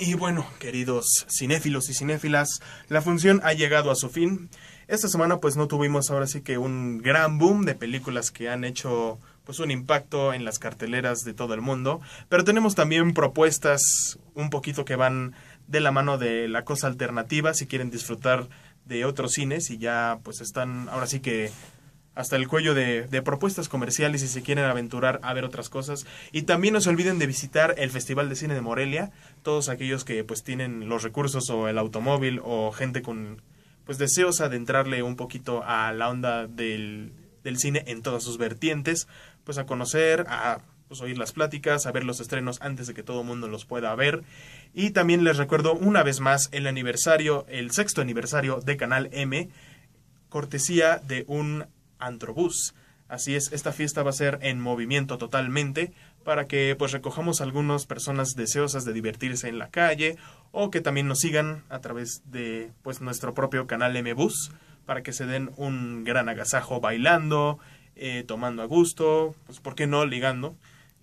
Y bueno, queridos cinéfilos y cinéfilas, la función ha llegado a su fin. Esta semana pues no tuvimos ahora sí que un gran boom de películas que han hecho pues un impacto en las carteleras de todo el mundo, pero tenemos también propuestas un poquito que van de la mano de la cosa alternativa si quieren disfrutar de otros cines y ya pues están ahora sí que hasta el cuello de, propuestas comerciales si se quieren aventurar a ver otras cosas. Y también no se olviden de visitar el Festival de Cine de Morelia, todos aquellos que pues tienen los recursos o el automóvil o gente con pues deseos adentrarle un poquito a la onda del, del cine en todas sus vertientes, pues a conocer, a pues, oír las pláticas, a ver los estrenos antes de que todo el mundo los pueda ver. Y también les recuerdo una vez más el aniversario, el sexto aniversario de Canal M, cortesía de un Antrobús. Así es, esta fiesta va a ser en movimiento totalmente para que pues recojamos algunas personas deseosas de divertirse en la calle o que también nos sigan a través de pues nuestro propio canal MBus para que se den un gran agasajo bailando, eh, tomando a gusto, pues por qué no ligando.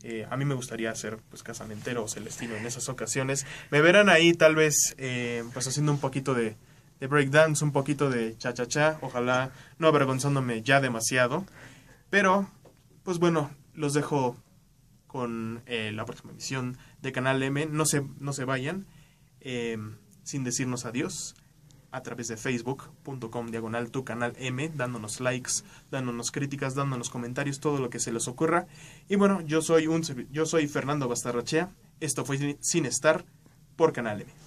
Eh, a mí me gustaría ser pues casamentero o celestino en esas ocasiones. Me verán ahí tal vez eh, pues haciendo un poquito de, de breakdance, un poquito de cha-cha-cha, ojalá no avergonzándome ya demasiado. Pero, pues bueno, los dejo con eh, la próxima emisión de Canal M. No se, no se vayan eh, sin decirnos adiós a través de facebook.com diagonal tu canal M, dándonos likes, dándonos críticas, dándonos comentarios, todo lo que se les ocurra. Y bueno, yo soy, un, yo soy Fernando Bastarrachea. Esto fue Sin Estar por Canal M.